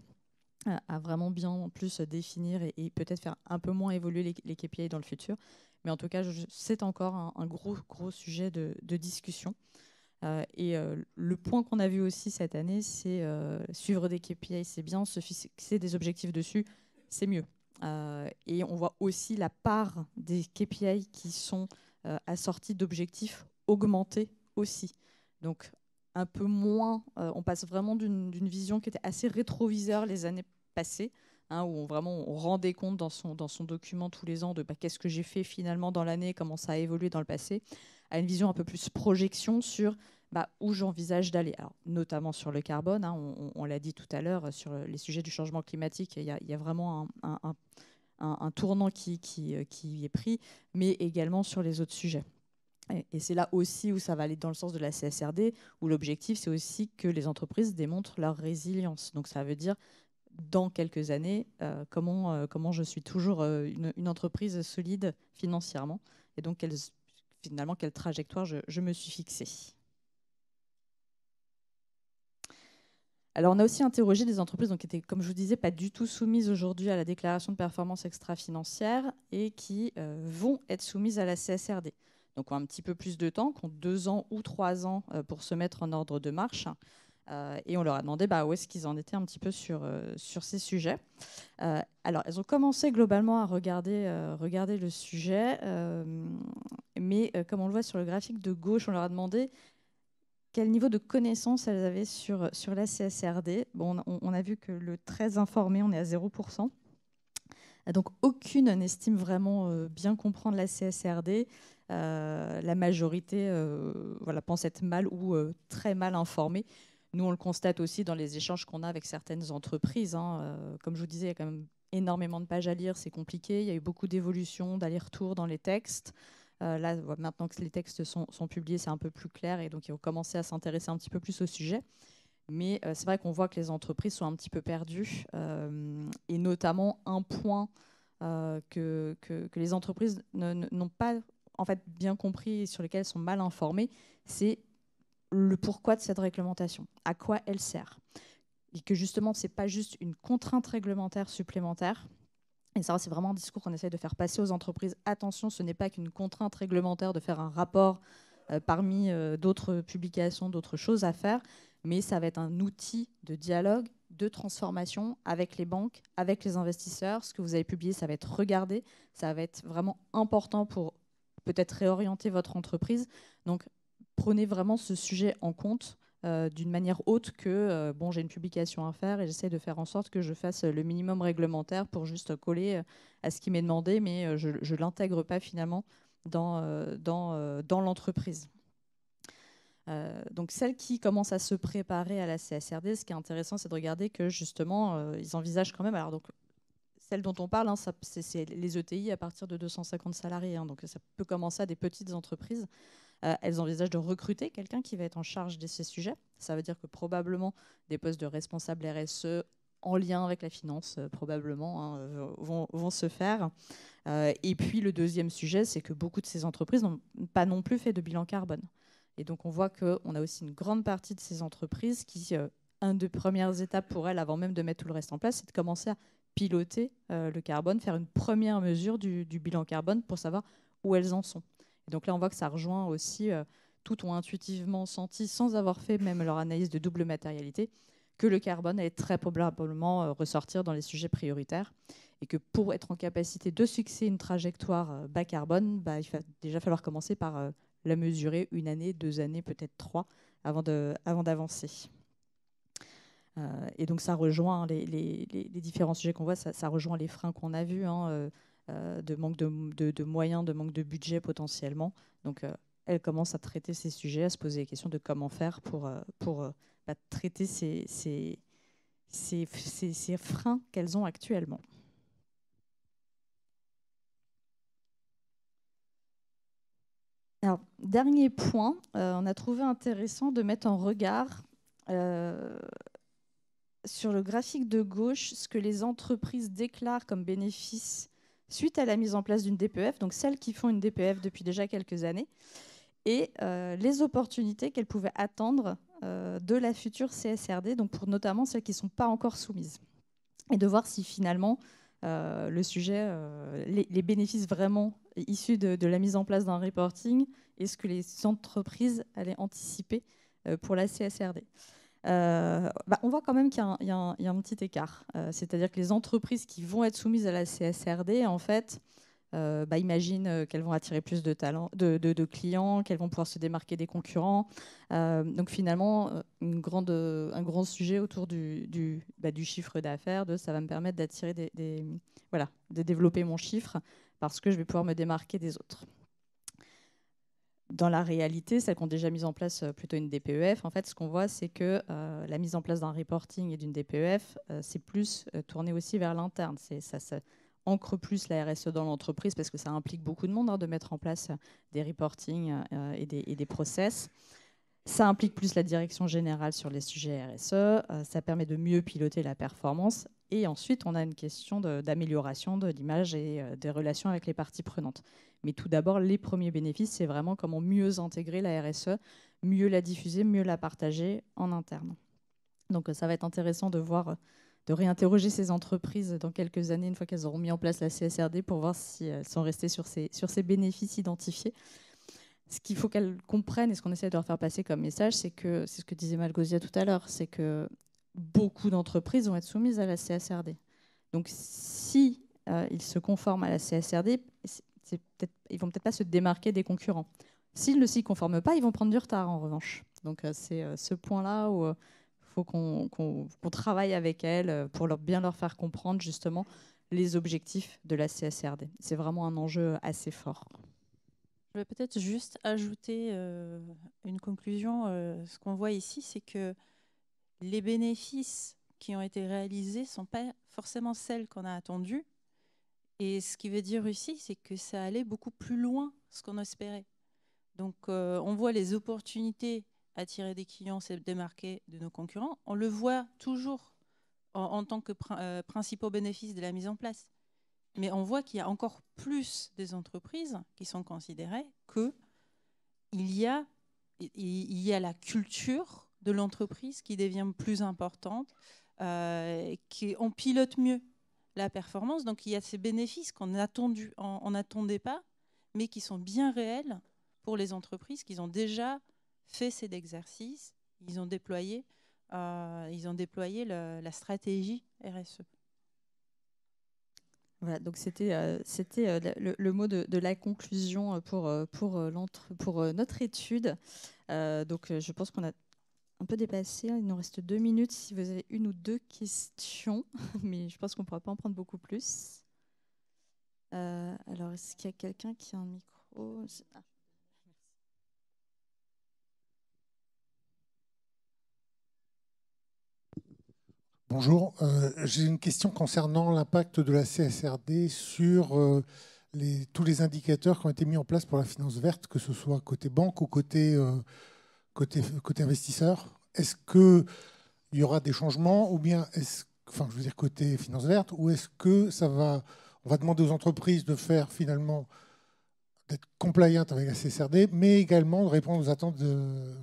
euh, à vraiment bien plus définir et, peut-être faire un peu moins évoluer les, les, KPI dans le futur. Mais en tout cas, c'est encore un, gros, gros sujet de, de discussion. et le point qu'on a vu aussi cette année, c'est suivre des KPI, c'est bien, se fixer des objectifs dessus, c'est mieux. et on voit aussi la part des KPI qui sont euh, assorti d'objectifs augmentés aussi. Donc un peu moins, euh, on passe vraiment d'une vision qui était assez rétroviseur les années passées, hein, où on, vraiment on rendait compte dans son, dans son document tous les ans de bah, qu'est-ce que j'ai fait finalement dans l'année, comment ça a évolué dans le passé, à une vision un peu plus projection sur bah, où j'envisage d'aller. notamment sur le carbone, hein, on, l'a dit tout à l'heure, sur les sujets du changement climatique, il y, a, vraiment un un, tournant qui, qui, euh, qui, est pris, mais également sur les autres sujets. Et, c'est là aussi où ça va aller dans le sens de la CSRD, où l'objectif, c'est aussi que les entreprises démontrent leur résilience. Donc ça veut dire, dans quelques années, euh, comment, euh, comment je suis toujours une, entreprise solide financièrement, et donc finalement, quelle trajectoire je me suis fixée. Alors, on a aussi interrogé des entreprises donc, qui étaient, comme je vous disais, pas du tout soumises aujourd'hui à la déclaration de performance extra-financière et qui euh, vont être soumises à la CSRD. Donc, ont un petit peu plus de temps, qui deux ans ou trois ans euh, pour se mettre en ordre de marche. Hein. Euh, et on leur a demandé bah, où est-ce qu'ils en étaient un petit peu sur, sur ces sujets. alors, elles ont commencé globalement à regarder, regarder le sujet, mais comme on le voit sur le graphique de gauche, on leur a demandé quel niveau de connaissance elles avaient sur, sur la CSRD. Bon, on, a vu que le très informé, on est à 0%. Ah, donc aucune n'estime vraiment euh, bien comprendre la CSRD. Euh, la majorité euh, voilà, pense être mal ou très mal informée. Nous, on le constate aussi dans les échanges qu'on a avec certaines entreprises. Hein. comme je vous disais, il y a quand même énormément de pages à lire, c'est compliqué. Il y a eu beaucoup d'évolutions, daller retours dans les textes. Euh, là, maintenant que les textes sont, publiés, c'est un peu plus clair et donc ils ont commencé à s'intéresser un petit peu plus au sujet. Mais euh, c'est vrai qu'on voit que les entreprises sont un petit peu perdues euh, et notamment un point que, les entreprises n'ont pas en fait bien compris et sur lequel elles sont mal informées, c'est le pourquoi de cette réglementation, à quoi elle sert. Et que justement, ce n'est pas juste une contrainte réglementaire supplémentaire, et ça, c'est vraiment un discours qu'on essaie de faire passer aux entreprises. Attention, ce n'est pas qu'une contrainte réglementaire de faire un rapport euh, parmi euh, d'autres publications, d'autres choses à faire, mais ça va être un outil de dialogue, de transformation avec les banques, avec les investisseurs. Ce que vous avez publié, ça va être regardé, ça va être vraiment important pour peut-être réorienter votre entreprise. Donc, prenez vraiment ce sujet en compte euh, d'une manière haute que euh, bon, j'ai une publication à faire et j'essaie de faire en sorte que je fasse le minimum réglementaire pour juste coller euh, à ce qui m'est demandé, mais je ne l'intègre pas finalement dans, l'entreprise. donc celles qui commencent à se préparer à la CSRD, ce qui est intéressant, c'est de regarder que justement, ils envisagent quand même. Alors donc, celles dont on parle, hein, c'est les ETI à partir de 250 salariés. Hein, donc ça peut commencer à des petites entreprises. Euh, elles envisagent de recruter quelqu'un qui va être en charge de ces sujets. Ça veut dire que probablement des postes de responsables RSE en lien avec la finance, euh, probablement, hein, vont, se faire. Euh, et puis le deuxième sujet, c'est que beaucoup de ces entreprises n'ont pas non plus fait de bilan carbone. Et donc on voit qu'on a aussi une grande partie de ces entreprises qui, une des premières étapes pour elles, avant même de mettre tout le reste en place, c'est de commencer à piloter le carbone, faire une première mesure du bilan carbone pour savoir où elles en sont donc là, on voit que ça rejoint aussi, euh, tout ont intuitivement senti, sans avoir fait même leur analyse de double matérialité, que le carbone allait très probablement euh, ressortir dans les sujets prioritaires et que pour être en capacité de fixer une trajectoire euh, bas carbone, bah, il va déjà falloir commencer par la mesurer une année, deux années, peut-être trois, avant d'avancer. et donc ça rejoint les, différents sujets qu'on voit, ça, rejoint les freins qu'on a vus. Hein, euh, de manque de, moyens, de manque de budget potentiellement. Donc, euh, elle commence à traiter ces sujets, à se poser la question de comment faire pour, euh, pour bah, traiter ces, freins qu'elles ont actuellement. dernier point, on a trouvé intéressant de mettre en regard sur le graphique de gauche ce que les entreprises déclarent comme bénéfices suite à la mise en place d'une DPF, e donc celles qui font une DPF e depuis déjà quelques années, et euh, les opportunités qu'elles pouvaient attendre euh, de la future CSRD, donc pour notamment celles qui ne sont pas encore soumises, et de voir si finalement euh, le sujet, les, bénéfices vraiment issus de, de la mise en place d'un reporting, est-ce que les entreprises allaient anticiper pour la CSRD. Euh, bah, on voit quand même qu'il y, a un petit écart. Euh, c'est-à-dire que les entreprises qui vont être soumises à la CSRD, en fait, euh, bah, imaginent qu'elles vont attirer plus de, talent, de, clients, qu'elles vont pouvoir se démarquer des concurrents. donc finalement, un grand sujet autour du, bah, chiffre d'affaires, ça va me permettre d'attirer des, voilà, de développer mon chiffre parce que je vais pouvoir me démarquer des autres dans la réalité, celles qui ont déjà mis en place euh, plutôt une DPEF, en fait, ce qu'on voit, c'est que euh, la mise en place d'un reporting et d'une DPEF, euh, c'est plus tourné aussi vers l'interne. Ça, ancre plus la RSE dans l'entreprise parce que ça implique beaucoup de monde hein, de mettre en place des reportings et des, process. Ça implique plus la direction générale sur les sujets RSE. ça permet de mieux piloter la performance. Et ensuite, on a une question d'amélioration de l'image et des relations avec les parties prenantes. Mais tout d'abord, les premiers bénéfices, c'est vraiment comment mieux intégrer la RSE, mieux la diffuser, mieux la partager en interne. Donc ça va être intéressant de voir, de réinterroger ces entreprises dans quelques années, une fois qu'elles auront mis en place la CSRD, pour voir si elles sont restées sur ces, sur ces bénéfices identifiés. Ce qu'il faut qu'elles comprennent et ce qu'on essaie de leur faire passer comme message, c'est que, c'est ce que disait Malgosia tout à l'heure, c'est que beaucoup d'entreprises vont être soumises à la CSRD. Donc si euh, ils se conforment à la CSRD, c'est peut-être ils vont peut-être pas se démarquer des concurrents. S'ils ne s'y conforment pas, ils vont prendre du retard en revanche. Donc euh, c'est euh, ce point-là où il euh, faut qu'on travaille avec elles pour leur, bien leur faire comprendre justement les objectifs de la CSRD. C'est vraiment un enjeu assez fort. Je vais peut-être juste ajouter une conclusion. ce qu'on voit ici, c'est que les bénéfices qui ont été réalisés ne sont pas forcément celles qu'on a attendues, et ce qui veut dire aussi, c'est que ça allait beaucoup plus loin ce qu'on espérait. Donc euh, on voit les opportunités à tirer des clients, c'est démarquer de nos concurrents. On le voit toujours en, tant que euh, principaux bénéfices de la mise en place. Mais on voit qu'il y a encore plus des entreprises qui sont considérées que il y a, il y la culture de l'entreprise qui devient plus importante, euh, qui, on pilote mieux la performance. Donc il y a ces bénéfices qu'on n'attendait pas, mais qui sont bien réels pour les entreprises qui ont déjà fait cet exercice, ils ont déployé, euh, ils ont déployé la stratégie RSE. Voilà, donc c'était euh, c'était euh, le, mot de, la conclusion pour, pour, pour notre étude. donc je pense qu'on a un peu dépassé. Hein, il nous reste deux minutes si vous avez une ou deux questions, mais je pense qu'on ne pourra pas en prendre beaucoup plus. Euh, alors, est-ce qu'il y a quelqu'un qui a un micro ah. Bonjour, euh, j'ai une question concernant l'impact de la CSRD sur euh, les, tous les indicateurs qui ont été mis en place pour la finance verte, que ce soit côté banque ou côté côté, côté investisseur Est-ce qu'il y aura des changements ou bien est-ce, enfin, je veux dire côté finance verte, ou est-ce que ça va, on va demander aux entreprises de faire finalement d'être compliant avec la CSRD, mais également de répondre aux attentes de,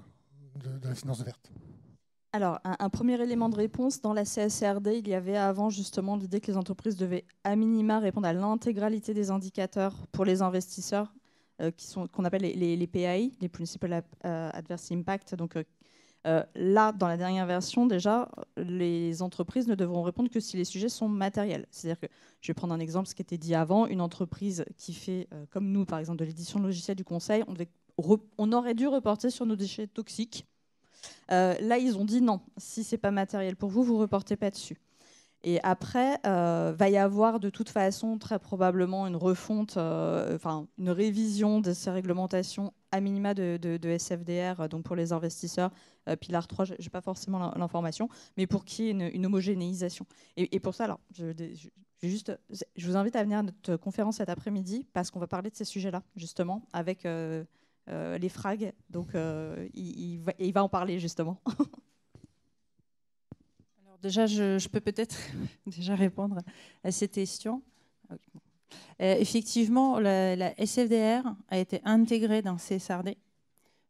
la finance verte alors, un, un, premier élément de réponse, dans la CSRD, il y avait avant justement l'idée que les entreprises devaient à minima répondre à l'intégralité des indicateurs pour les investisseurs euh, sont qu'on appelle les, les, les, PAI, les Principal euh, Adverse Impact. Donc euh, là, dans la dernière version, déjà, les entreprises ne devront répondre que si les sujets sont matériels. C'est-à-dire que, je vais prendre un exemple, ce qui était dit avant, une entreprise qui fait, comme nous, par exemple, de l'édition logicielle du conseil, on, aurait dû reporter sur nos déchets toxiques. là, ils ont dit non, si c'est pas matériel pour vous, vous reportez pas dessus. Et après, euh, va y avoir de toute façon très probablement une refonte, euh, enfin une révision de ces réglementations à minima de, SFDR, euh, donc pour les investisseurs, euh, Pilar 3, je n'ai pas forcément l'information, mais pour qu'il y ait une, homogénéisation. Et, pour ça, alors, je, juste, je vous invite à venir à notre conférence cet après-midi, parce qu'on va parler de ces sujets-là, justement, avec les frags. Donc, il, il va en parler, justement. déjà, je, peux peut-être déjà répondre à cette question. Euh, effectivement, la, SFDR a été intégrée dans CSRD.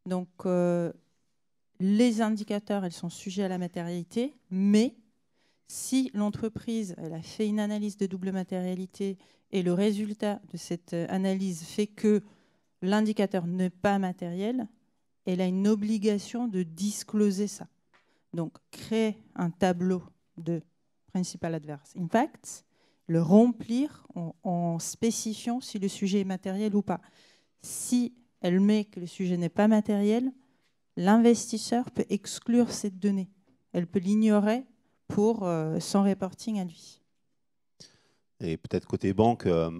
Donc, euh, les indicateurs, elles sont sujets à la matérialité, mais si l'entreprise a fait une analyse de double matérialité et le résultat de cette analyse fait que l'indicateur n'est pas matériel, elle a une obligation de discloser ça donc créer un tableau de principal adverse impact le remplir en, spécifiant si le sujet est matériel ou pas. Si elle met que le sujet n'est pas matériel, l'investisseur peut exclure cette donnée. Elle peut l'ignorer pour euh, son reporting à lui. Et peut-être côté banque, euh,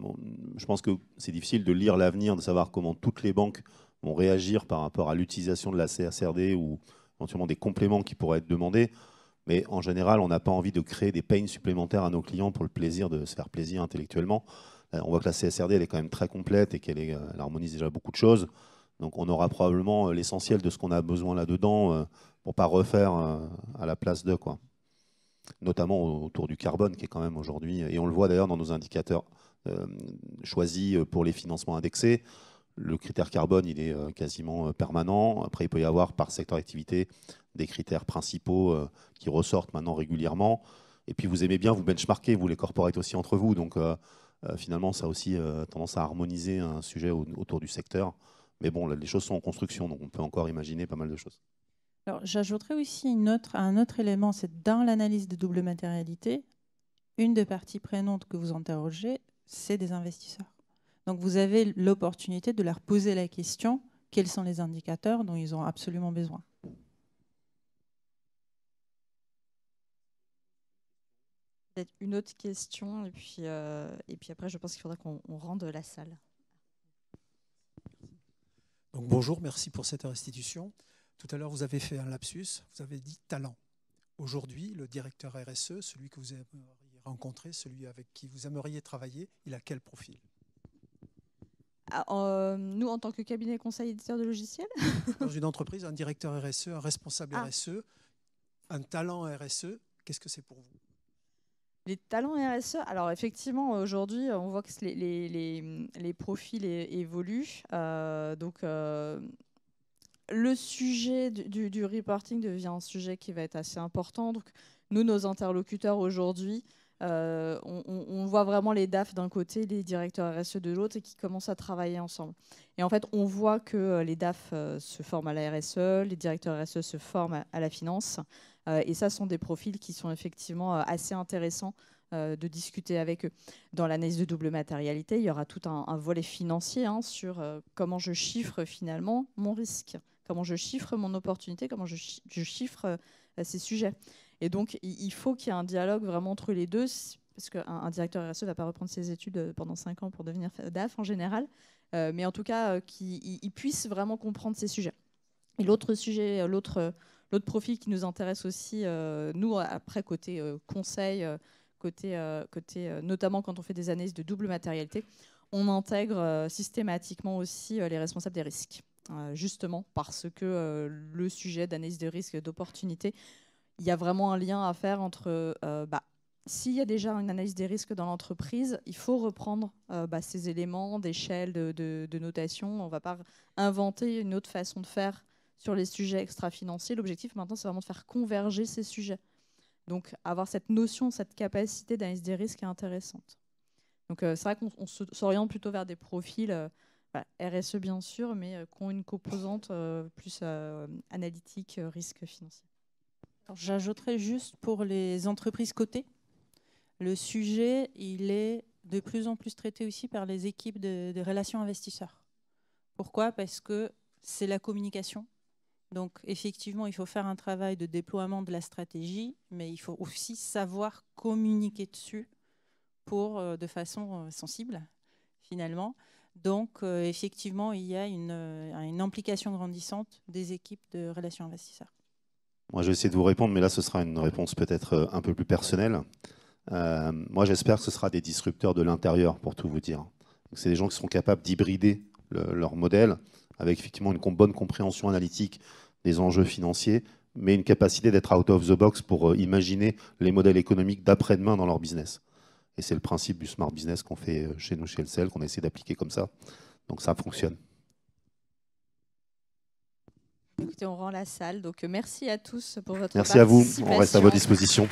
je pense que c'est difficile de lire l'avenir, de savoir comment toutes les banques vont réagir par rapport à l'utilisation de la CSRD ou, éventuellement des compléments qui pourraient être demandés. Mais en général, on n'a pas envie de créer des peines supplémentaires à nos clients pour le plaisir de se faire plaisir intellectuellement. Euh, on voit que la CSRD, elle est quand même très complète et qu'elle euh, harmonise déjà beaucoup de choses. Donc on aura probablement euh, l'essentiel de ce qu'on a besoin là-dedans pour ne pas refaire à la place de quoi. Notamment autour du carbone qui est quand même aujourd'hui, et on le voit d'ailleurs dans nos indicateurs choisis pour les financements indexés, le critère carbone, il est euh, quasiment euh, permanent. Après, il peut y avoir par secteur d'activité des critères principaux euh, qui ressortent maintenant régulièrement. Et puis, vous aimez bien vous benchmarker, vous les corporez aussi entre vous. Donc, finalement, ça a aussi tendance à harmoniser un sujet autour du secteur. Mais bon, les choses sont en construction, donc on peut encore imaginer pas mal de choses. Alors, j'ajouterais aussi une un autre élément, c'est dans l'analyse de double matérialité, une des parties prenantes que vous interrogez, c'est des investisseurs. Donc vous avez l'opportunité de leur poser la question quels sont les indicateurs dont ils ont absolument besoin. une autre question, et puis, euh, et puis après, je pense qu'il faudra qu'on rende la salle. Donc, bonjour, merci pour cette restitution. Tout à l'heure, vous avez fait un lapsus, vous avez dit talent. Aujourd'hui, le directeur RSE, celui que vous aimeriez rencontrer, celui avec qui vous aimeriez travailler, il a quel profil ah, euh, nous, en tant que cabinet conseil éditeur de logiciels Dans une entreprise, un directeur RSE, un responsable ah. RSE, un talent RSE, qu'est-ce que c'est pour vous les talents RSE, alors effectivement, aujourd'hui, on voit que les, les, les, profils évoluent. Euh, donc, euh, le sujet du, du, reporting devient un sujet qui va être assez important. Donc, nous, nos interlocuteurs aujourd'hui, euh, on, voit vraiment les DAF d'un côté, les directeurs RSE de l'autre, et qui commencent à travailler ensemble. Et en fait, on voit que euh, les DAF euh, se forment à la RSE, les directeurs RSE se forment à, la finance. et ça, sont des profils qui sont effectivement assez intéressants de discuter avec eux. Dans l'analyse de double matérialité, il y aura tout un, volet financier hein, sur comment je chiffre finalement mon risque, comment je chiffre mon opportunité, comment je, chiffre ces sujets. Et donc, il faut qu'il y ait un dialogue vraiment entre les deux, parce qu'un directeur RSE ne va pas reprendre ses études euh, pendant 5 ans pour devenir DAF en général, euh, mais en tout cas, euh, qu'il puisse vraiment comprendre ces sujets. Et l'autre sujet, l'autre profil qui nous intéresse aussi, nous, après, côté conseil, côté, côté notamment quand on fait des analyses de double matérialité, on intègre systématiquement aussi les responsables des risques. justement parce que le sujet d'analyse de risque d'opportunité il y a vraiment un lien à faire entre euh, bah, s'il y a déjà une analyse des risques dans l'entreprise, il faut reprendre euh, bah, ces éléments d'échelle, de, notation. On ne va pas inventer une autre façon de faire sur les sujets extra-financiers. L'objectif maintenant, c'est vraiment de faire converger ces sujets. Donc, avoir cette notion, cette capacité d'analyse des risques est intéressante. Donc, euh, c'est vrai qu'on s'oriente plutôt vers des profils bah, RSE, bien sûr, mais qui ont une composante plus analytique, risque financier. J'ajouterai juste pour les entreprises cotées, le sujet, il est de plus en plus traité aussi par les équipes de, relations investisseurs. Pourquoi Parce que c'est la communication. Donc effectivement, il faut faire un travail de déploiement de la stratégie, mais il faut aussi savoir communiquer dessus pour euh, de façon euh, sensible finalement. Donc euh, effectivement, il y a une implication grandissante des équipes de relations investisseurs. Moi, je vais essayer de vous répondre, mais là, ce sera une réponse peut-être euh, un peu plus personnelle. Euh, moi, j'espère que ce sera des disrupteurs de l'intérieur, pour tout vous dire. C'est des gens qui seront capables d'hybrider leur modèle avec effectivement une bonne compréhension analytique des enjeux financiers, mais une capacité d'être out of the box pour euh, imaginer les modèles économiques d'après-demain dans leur business. Et c'est le principe du smart business qu'on fait chez nous, chez LCL, qu'on essaie d'appliquer comme ça. Donc ça fonctionne on rend la salle. Donc, euh, merci à tous pour votre merci Merci à vous. On reste à votre disposition.